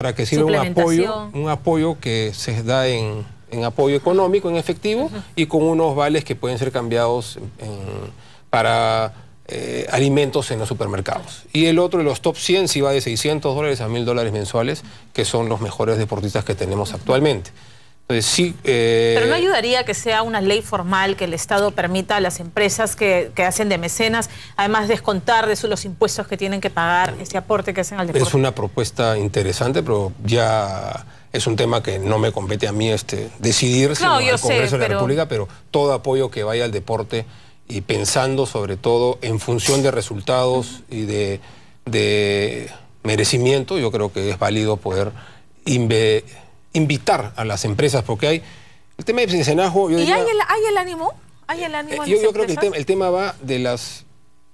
para que sirva un apoyo, un apoyo que se da en, apoyo económico, en efectivo, y con unos vales que pueden ser cambiados para eh, alimentos en los supermercados. Y el otro, de los top 100, si va de 600 dólares a 1000 dólares mensuales, que son los mejores deportistas que tenemos actualmente. Eh, eh, pero no ayudaría que sea una ley formal que el Estado permita a las empresas que, hacen de mecenas, además descontar de eso los impuestos que tienen que pagar, ese aporte que hacen al deporte. Es una propuesta interesante, pero ya es un tema que no me compete a mí este, decidir, sino al Congreso de la República, pero todo apoyo que vaya al deporte y pensando sobre todo en función de resultados y de, de merecimiento, yo creo que es válido poder invitar a las empresas, porque hay... El tema de mecenazgo... ¿Y hay, el, ánimo? ¿Hay el ánimo eh, en yo, creo que el tema, va de las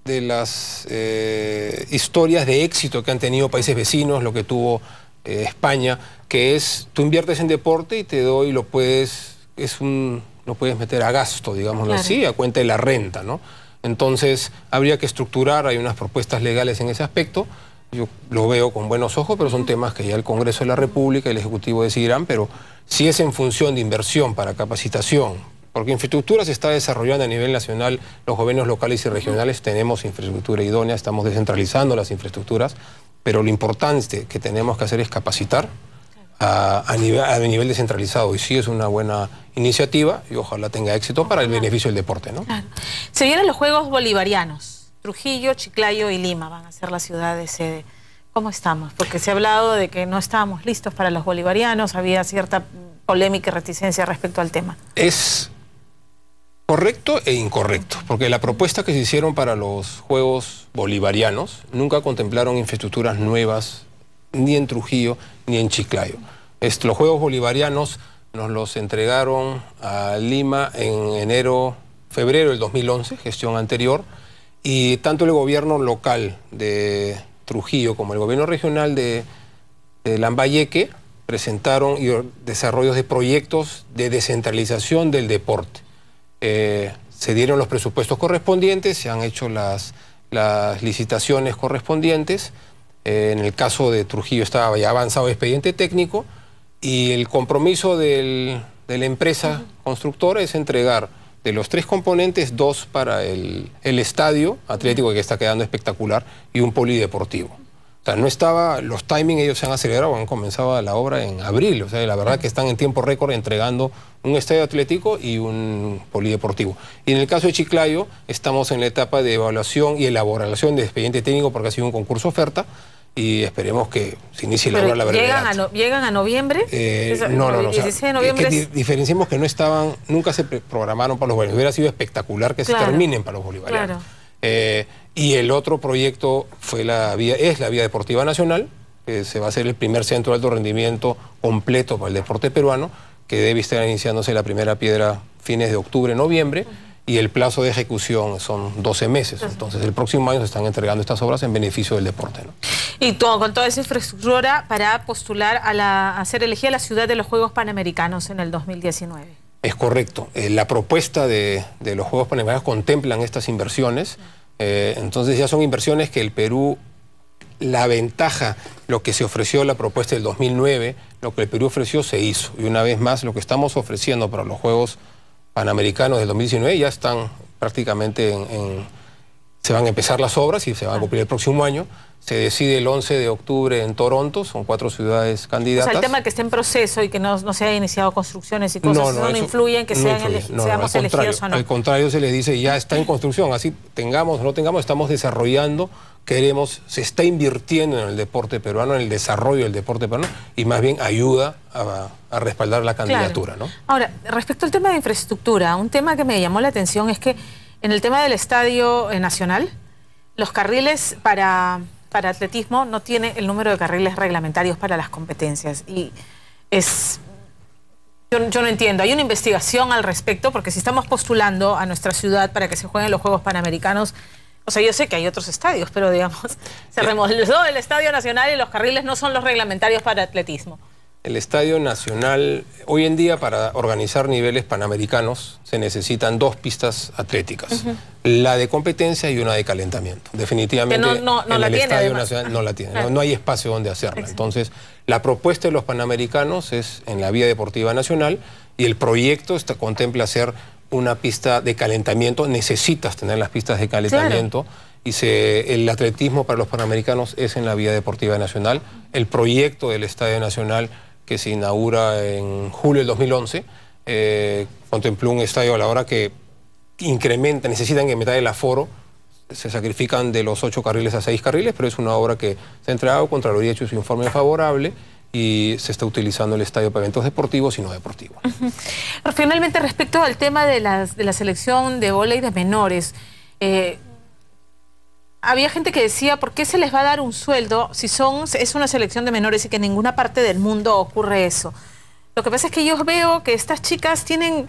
de las eh, historias de éxito que han tenido países vecinos, lo que tuvo eh, España, que es tú inviertes en deporte y te doy, lo puedes, es un, lo puedes meter a gasto, digámoslo así, a cuenta de la renta, ¿no? Entonces habría que estructurar, hay unas propuestas legales en ese aspecto, yo lo veo con buenos ojos, pero son temas que ya el Congreso de la República y el Ejecutivo decidirán, pero si es en función de inversión para capacitación, porque infraestructura se está desarrollando a nivel nacional, los gobiernos locales y regionales tenemos infraestructura idónea, estamos descentralizando las infraestructuras, pero lo importante que tenemos que hacer es capacitar a, nivel, descentralizado y sí es una buena iniciativa y ojalá tenga éxito para el beneficio del deporte. ¿no? Se vienen los Juegos Bolivarianos. Trujillo, Chiclayo y Lima van a ser las ciudades sede. ¿Cómo estamos? Porque se ha hablado de que no estábamos listos para los bolivarianos, había cierta polémica y reticencia respecto al tema. Es correcto e incorrecto, porque la propuesta que se hicieron para los Juegos Bolivarianos nunca contemplaron infraestructuras nuevas ni en Trujillo ni en Chiclayo. los Juegos Bolivarianos nos los entregaron a Lima en enero, febrero del 2011, gestión anterior. Y tanto el gobierno local de Trujillo como el gobierno regional de, Lambayeque presentaron desarrollos de proyectos de descentralización del deporte. Eh, se dieron los presupuestos correspondientes, se han hecho las, licitaciones correspondientes. Eh, en el caso de Trujillo estaba ya avanzado expediente técnico y el compromiso de la empresa constructora es entregar de los tres componentes, dos para el, estadio atlético que está quedando espectacular y un polideportivo. O sea, no estaba, los timings ellos se han acelerado, han comenzado la obra en abril. O sea, la verdad que están en tiempo récord entregando un estadio atlético y un polideportivo. Y en el caso de Chiclayo, estamos en la etapa de evaluación y elaboración de expediente técnico porque ha sido un concurso oferta y esperemos que se inicie la obra la verdad. Llegan, a noviembre? Eh, no, no, no. que diferenciemos que no estaban, nunca se programaron para los bolivarianos. Hubiera sido espectacular que se terminen para los bolivarianos. Eh, y el otro proyecto fue la vía, es la Vía Deportiva Nacional, que se va a hacer el primer centro de alto rendimiento completo para el deporte peruano, que debe estar iniciándose la primera piedra fines de octubre, noviembre y el plazo de ejecución son 12 meses. Entonces, el próximo año se están entregando estas obras en beneficio del deporte. Y con toda esa infraestructura para postular a, la, ser elegida la ciudad de los Juegos Panamericanos en el 2019. Es correcto. Eh, la propuesta de, los Juegos Panamericanos contemplan estas inversiones. Eh, entonces, ya son inversiones que el Perú la ventaja, lo que se ofreció la propuesta del 2009, lo que el Perú ofreció se hizo. Y una vez más, lo que estamos ofreciendo para los Juegos Panamericanos del 2019 ya están prácticamente en, en, se van a empezar las obras y se van a cumplir el próximo año. Se decide el 11 de octubre en Toronto, son cuatro ciudades candidatas. O sea, el tema que esté en proceso y que no, se hayan iniciado construcciones y cosas, no, no, influyen que seamos elegidos o no. Al contrario, se les dice ya está en construcción, así tengamos o no tengamos, estamos desarrollando, queremos, se está invirtiendo en el deporte peruano, en el desarrollo del deporte peruano y más bien ayuda a, respaldar la candidatura. Ahora, respecto al tema de infraestructura, un tema que me llamó la atención es que en el tema del Estadio eh, Nacional, los carriles para, atletismo no tiene el número de carriles reglamentarios para las competencias. Y es yo, yo, no entiendo. Hay una investigación al respecto, porque si estamos postulando a nuestra ciudad para que se jueguen los Juegos Panamericanos, o sea, yo sé que hay otros estadios, pero digamos, se eh, remodeló el Estadio Nacional y los carriles no son los reglamentarios para atletismo el Estadio Nacional, hoy en día para organizar niveles panamericanos se necesitan dos pistas atléticas, la de competencia y una de calentamiento. Definitivamente no, el Estadio Nacional no la tiene, no, ah. hay espacio donde hacerla. Entonces, la propuesta de los panamericanos es en la Vía Deportiva Nacional y el proyecto contempla hacer una pista de calentamiento, necesitas tener las pistas de calentamiento. y el atletismo para los panamericanos es en la Vía Deportiva Nacional. El proyecto del Estadio Nacional que se inaugura en julio del 2011, eh, contempló un estadio a la hora que incrementa, necesitan que metad el aforo, se sacrifican de los ocho carriles a seis carriles, pero es una obra que se ha entregado, Contraloría ha hecho su informe favorable y se está utilizando el estadio para eventos deportivos y no deportivos. Finalmente, respecto al tema de, la selección de y de menores, eh, había gente que decía, ¿por qué se les va a dar un sueldo si son es una selección de menores y que en ninguna parte del mundo ocurre eso? Lo que pasa es que yo veo que estas chicas tienen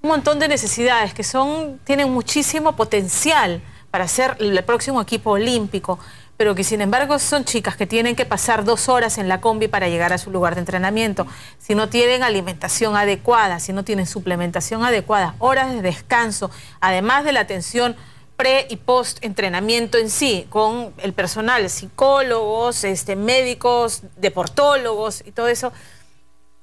un montón de necesidades, que son tienen muchísimo potencial para ser el próximo equipo olímpico, pero que sin embargo son chicas que tienen que pasar dos horas en la combi para llegar a su lugar de entrenamiento, si no tienen alimentación adecuada, si no tienen suplementación adecuada, horas de descanso, además de la atención pre y post entrenamiento en sí, con el personal, psicólogos, este, médicos, deportólogos y todo eso.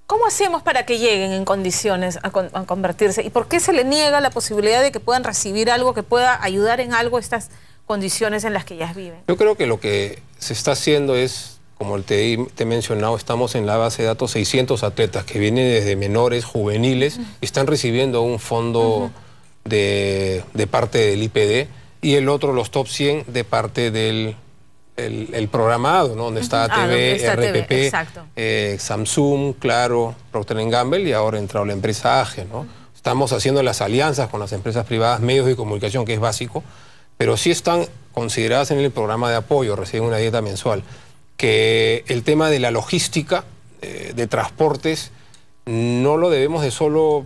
¿Cómo hacemos para que lleguen en condiciones a, convertirse? ¿Y por qué se le niega la posibilidad de que puedan recibir algo que pueda ayudar en algo estas condiciones en las que ellas viven? Yo creo que lo que se está haciendo es, como te, he mencionado, estamos en la base de datos 600 atletas que vienen desde menores, juveniles, y están recibiendo un fondo de, parte del IPD y el otro los top 100 de parte del el, programado, donde está ah, TV, RPP, eh, Samsung, Claro, Procter Gamble y ahora ha entrado la empresa AGE. ¿no? Estamos haciendo las alianzas con las empresas privadas, medios de comunicación, que es básico, pero sí están consideradas en el programa de apoyo, reciben una dieta mensual. Que el tema de la logística, eh, de transportes, no lo debemos de solo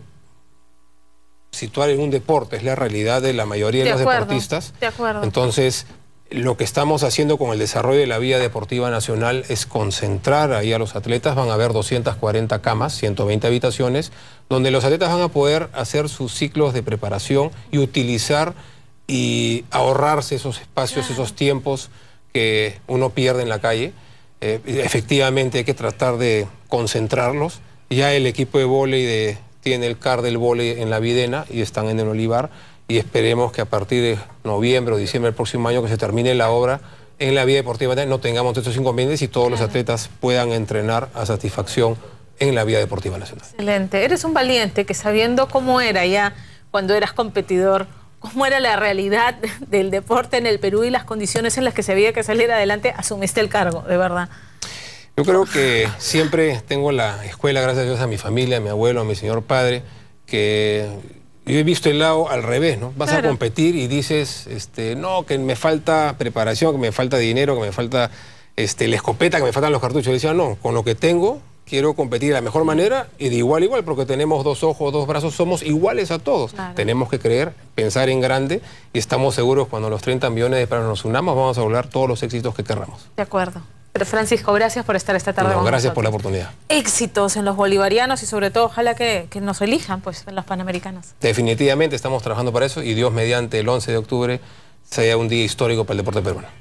situar en un deporte, es la realidad de la mayoría de, los deportistas. Entonces, lo que estamos haciendo con el desarrollo de la vía deportiva nacional es concentrar ahí a los atletas. Van a haber 240 camas, 120 habitaciones, donde los atletas van a poder hacer sus ciclos de preparación y utilizar y ahorrarse esos espacios, esos tiempos que uno pierde en la calle. Eh, efectivamente hay que tratar de concentrarlos. Ya el equipo de vóley de tiene el CAR del vole en la Videna y están en el Olivar y esperemos que a partir de noviembre o diciembre del próximo año que se termine la obra en la Vía deportiva no tengamos estos inconvenientes y todos los atletas puedan entrenar a satisfacción en la Vía deportiva nacional. Excelente. Eres un valiente que sabiendo cómo era ya cuando eras competidor, cómo era la realidad del deporte en el Perú y las condiciones en las que se había que salir adelante, asumiste el cargo, de verdad. Yo creo que siempre tengo la escuela, gracias a Dios, a mi familia, a mi abuelo, a mi señor padre, que yo he visto el lado al revés, ¿no? Vas a competir y dices, este, no, que me falta preparación, que me falta dinero, que me falta este, la escopeta, que me faltan los cartuchos. Yo decía, no, con lo que tengo quiero competir de la mejor manera y de igual a igual, porque tenemos dos ojos, dos brazos, somos iguales a todos. Tenemos que creer, pensar en grande y estamos seguros cuando los 30 millones de personas nos unamos vamos a lograr todos los éxitos que querramos. De acuerdo. Francisco, gracias por estar esta tarde. con gracias por la oportunidad. Éxitos en los bolivarianos y sobre todo ojalá que, que, nos elijan pues, en los panamericanos. Definitivamente estamos trabajando para eso y Dios mediante el 11 de octubre sea un día histórico para el deporte peruano.